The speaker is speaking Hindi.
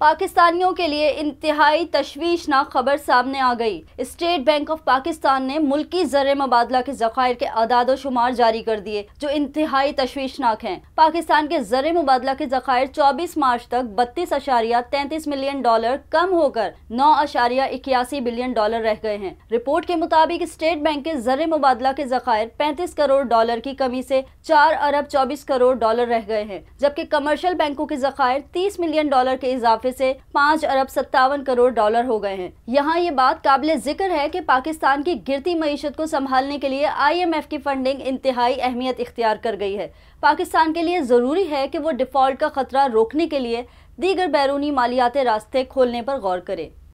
पाकिस्तानियों के लिए इंतहाई तशवीशनाक खबर सामने आ गई स्टेट बैंक ऑफ पाकिस्तान ने मुल्की जर मुबादला के जखायर के आदाद शुमार जारी कर दिए जो इंतहाई तशवीशनाक हैं पाकिस्तान के जर मुबादला के जखायर 24 मार्च तक बत्तीस अशारिया तैतीस मिलियन डॉलर कम होकर नौ अशारिया इक्यासी बिलियन डॉलर रह गए हैं रिपोर्ट के मुताबिक स्टेट बैंक के जर मुबादला के जखायर पैंतीस करोड़ डॉलर की कमी ऐसी चार अरब चौबीस करोड़ डॉलर रह गए हैं जबकि कमर्शल बैंकों के जखायर तीस मिलियन डॉलर के इजाफे मुनाफे से पाँच अरब सत्तावन करोड़ डॉलर हो गए हैं यहाँ ये बात काबिल जिक्र है कि पाकिस्तान की गिरती मीशत को संभालने के लिए आईएमएफ की फंडिंग इंतहाई अहमियत इख्तियार कर गई है पाकिस्तान के लिए ज़रूरी है कि वो डिफ़ॉल्ट का खतरा रोकने के लिए दीगर बैरूनी मालियाती रास्ते खोलने पर गौर करें